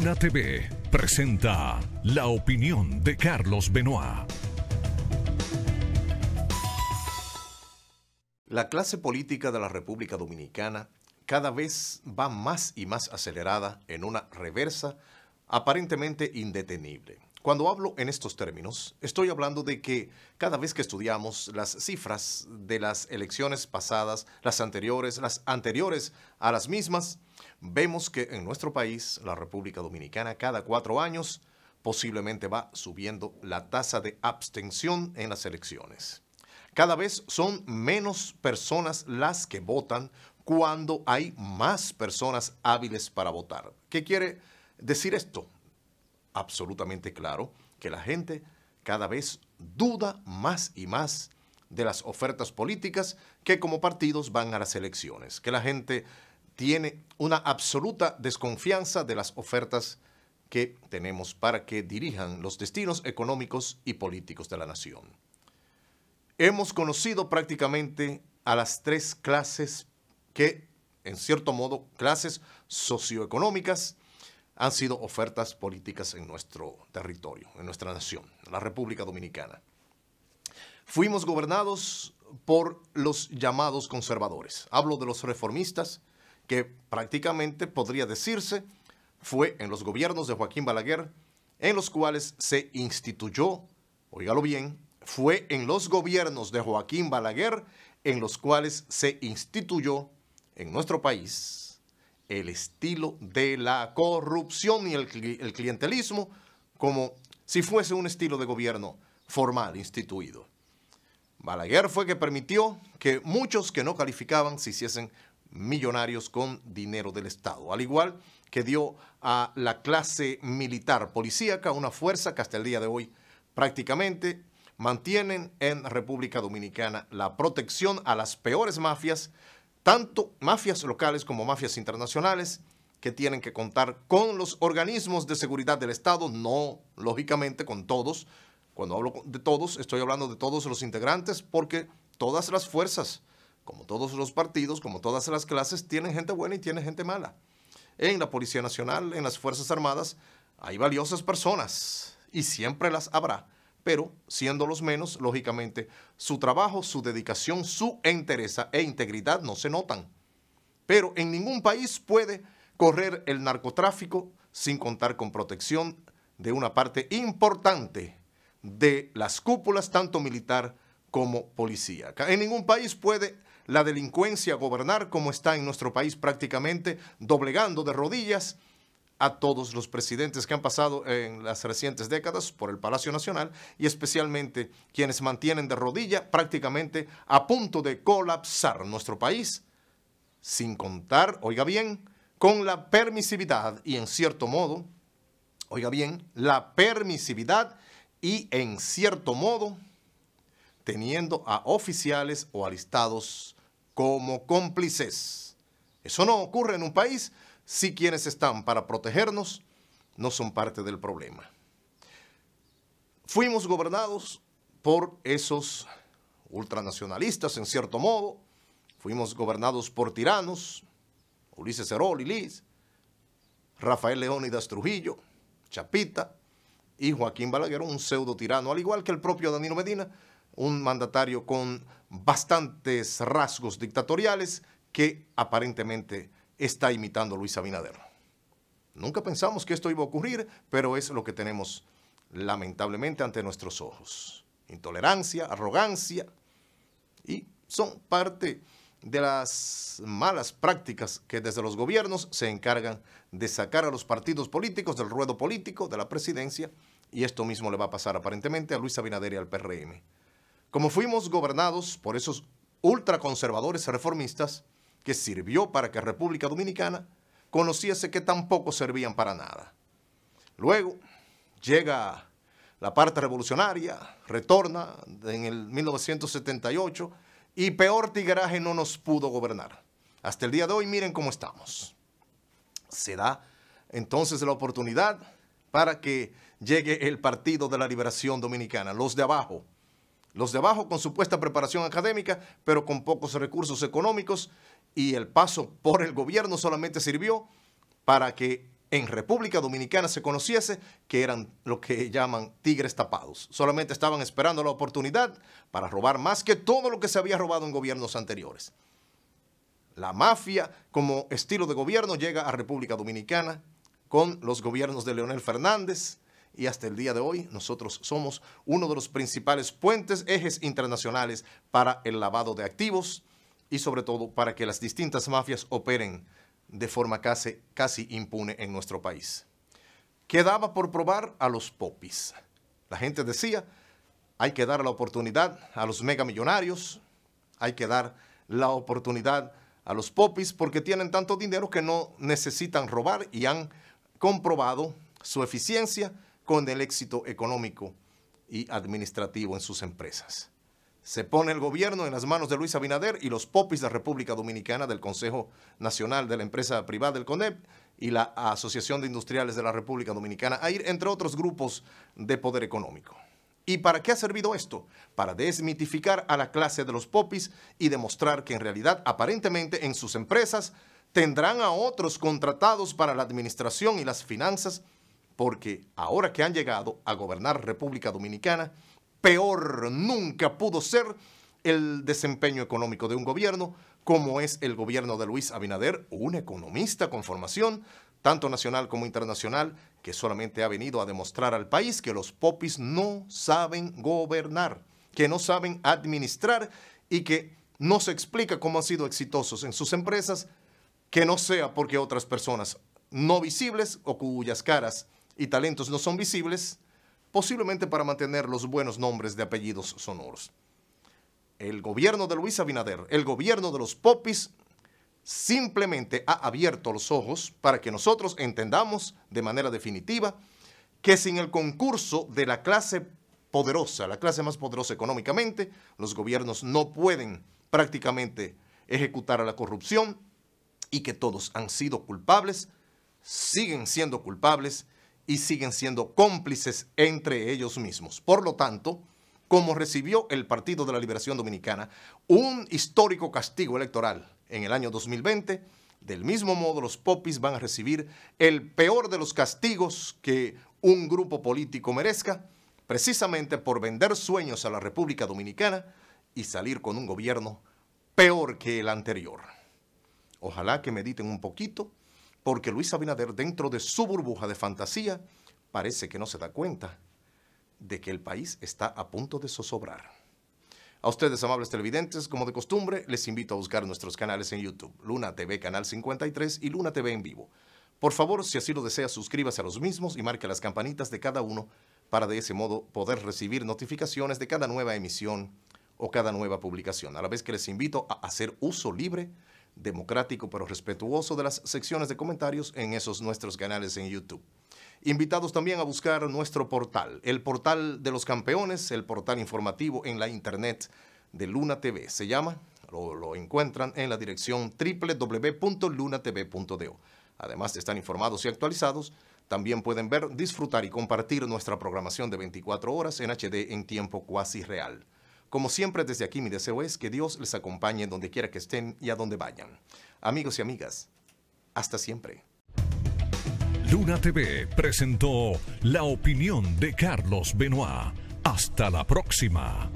TV presenta la opinión de Carlos Benoit. La clase política de la República Dominicana cada vez va más y más acelerada en una reversa aparentemente indetenible. Cuando hablo en estos términos, estoy hablando de que cada vez que estudiamos las cifras de las elecciones pasadas, las anteriores, las anteriores a las mismas, vemos que en nuestro país, la República Dominicana, cada cuatro años posiblemente va subiendo la tasa de abstención en las elecciones. Cada vez son menos personas las que votan cuando hay más personas hábiles para votar. ¿Qué quiere decir esto? absolutamente claro que la gente cada vez duda más y más de las ofertas políticas que como partidos van a las elecciones, que la gente tiene una absoluta desconfianza de las ofertas que tenemos para que dirijan los destinos económicos y políticos de la nación. Hemos conocido prácticamente a las tres clases que, en cierto modo, clases socioeconómicas han sido ofertas políticas en nuestro territorio, en nuestra nación, la República Dominicana. Fuimos gobernados por los llamados conservadores. Hablo de los reformistas, que prácticamente podría decirse fue en los gobiernos de Joaquín Balaguer, en los cuales se instituyó, oígalo bien, fue en los gobiernos de Joaquín Balaguer en los cuales se instituyó en nuestro país el estilo de la corrupción y el, el clientelismo como si fuese un estilo de gobierno formal instituido. Balaguer fue que permitió que muchos que no calificaban se hiciesen millonarios con dinero del Estado, al igual que dio a la clase militar policíaca una fuerza que hasta el día de hoy prácticamente mantienen en República Dominicana la protección a las peores mafias tanto mafias locales como mafias internacionales que tienen que contar con los organismos de seguridad del Estado, no lógicamente con todos. Cuando hablo de todos, estoy hablando de todos los integrantes porque todas las fuerzas, como todos los partidos, como todas las clases, tienen gente buena y tienen gente mala. En la Policía Nacional, en las Fuerzas Armadas, hay valiosas personas y siempre las habrá pero siendo los menos, lógicamente, su trabajo, su dedicación, su entereza e integridad no se notan. Pero en ningún país puede correr el narcotráfico sin contar con protección de una parte importante de las cúpulas, tanto militar como policía. En ningún país puede la delincuencia gobernar como está en nuestro país prácticamente, doblegando de rodillas a todos los presidentes que han pasado en las recientes décadas por el Palacio Nacional y especialmente quienes mantienen de rodilla prácticamente a punto de colapsar nuestro país, sin contar, oiga bien, con la permisividad y en cierto modo, oiga bien, la permisividad y en cierto modo teniendo a oficiales o alistados como cómplices. Eso no ocurre en un país si quienes están para protegernos no son parte del problema. Fuimos gobernados por esos ultranacionalistas, en cierto modo. Fuimos gobernados por tiranos, Ulises Herol y Liz, Rafael Leónidas Trujillo, Chapita y Joaquín Balaguer, un pseudo tirano, al igual que el propio Danilo Medina, un mandatario con bastantes rasgos dictatoriales que aparentemente está imitando a Luis Abinader. Nunca pensamos que esto iba a ocurrir, pero es lo que tenemos lamentablemente ante nuestros ojos. Intolerancia, arrogancia, y son parte de las malas prácticas que desde los gobiernos se encargan de sacar a los partidos políticos del ruedo político, de la presidencia, y esto mismo le va a pasar aparentemente a Luis Abinader y al PRM. Como fuimos gobernados por esos ultraconservadores reformistas, que sirvió para que República Dominicana conociese que tampoco servían para nada. Luego llega la parte revolucionaria, retorna en el 1978 y peor tigraje no nos pudo gobernar. Hasta el día de hoy miren cómo estamos. Se da entonces la oportunidad para que llegue el Partido de la Liberación Dominicana, los de abajo, los de abajo con supuesta preparación académica, pero con pocos recursos económicos y el paso por el gobierno solamente sirvió para que en República Dominicana se conociese que eran lo que llaman tigres tapados. Solamente estaban esperando la oportunidad para robar más que todo lo que se había robado en gobiernos anteriores. La mafia como estilo de gobierno llega a República Dominicana con los gobiernos de Leonel Fernández, y hasta el día de hoy nosotros somos uno de los principales puentes, ejes internacionales para el lavado de activos y sobre todo para que las distintas mafias operen de forma casi, impune en nuestro país. Quedaba por probar a los popis. La gente decía, hay que dar la oportunidad a los megamillonarios, hay que dar la oportunidad a los popis porque tienen tanto dinero que no necesitan robar y han comprobado su eficiencia con el éxito económico y administrativo en sus empresas. Se pone el gobierno en las manos de Luis Abinader y los popis de la República Dominicana del Consejo Nacional de la Empresa Privada del CONEP y la Asociación de Industriales de la República Dominicana, a entre otros grupos de poder económico. ¿Y para qué ha servido esto? Para desmitificar a la clase de los popis y demostrar que en realidad, aparentemente, en sus empresas tendrán a otros contratados para la administración y las finanzas porque ahora que han llegado a gobernar República Dominicana, peor nunca pudo ser el desempeño económico de un gobierno como es el gobierno de Luis Abinader, un economista con formación, tanto nacional como internacional, que solamente ha venido a demostrar al país que los popis no saben gobernar, que no saben administrar y que no se explica cómo han sido exitosos en sus empresas, que no sea porque otras personas no visibles o cuyas caras y talentos no son visibles, posiblemente para mantener los buenos nombres de apellidos sonoros. El gobierno de Luis Abinader, el gobierno de los popis, simplemente ha abierto los ojos para que nosotros entendamos de manera definitiva que sin el concurso de la clase poderosa, la clase más poderosa económicamente, los gobiernos no pueden prácticamente ejecutar a la corrupción y que todos han sido culpables, siguen siendo culpables y siguen siendo cómplices entre ellos mismos. Por lo tanto, como recibió el Partido de la Liberación Dominicana un histórico castigo electoral en el año 2020, del mismo modo los popis van a recibir el peor de los castigos que un grupo político merezca, precisamente por vender sueños a la República Dominicana y salir con un gobierno peor que el anterior. Ojalá que mediten un poquito porque Luis Abinader, dentro de su burbuja de fantasía, parece que no se da cuenta de que el país está a punto de zozobrar. A ustedes, amables televidentes, como de costumbre, les invito a buscar nuestros canales en YouTube, Luna TV Canal 53 y Luna TV en vivo. Por favor, si así lo desea, suscríbase a los mismos y marque las campanitas de cada uno para de ese modo poder recibir notificaciones de cada nueva emisión o cada nueva publicación, a la vez que les invito a hacer uso libre democrático pero respetuoso de las secciones de comentarios en esos nuestros canales en YouTube. Invitados también a buscar nuestro portal, el portal de los campeones, el portal informativo en la internet de Luna TV. Se llama, lo, encuentran en la dirección www.lunatv.do. Además de estar informados y actualizados, también pueden ver, disfrutar y compartir nuestra programación de 24 horas en HD en tiempo cuasi real. Como siempre, desde aquí mi deseo es que Dios les acompañe donde quiera que estén y a donde vayan. Amigos y amigas, hasta siempre. Luna TV presentó la opinión de Carlos Benoit. Hasta la próxima.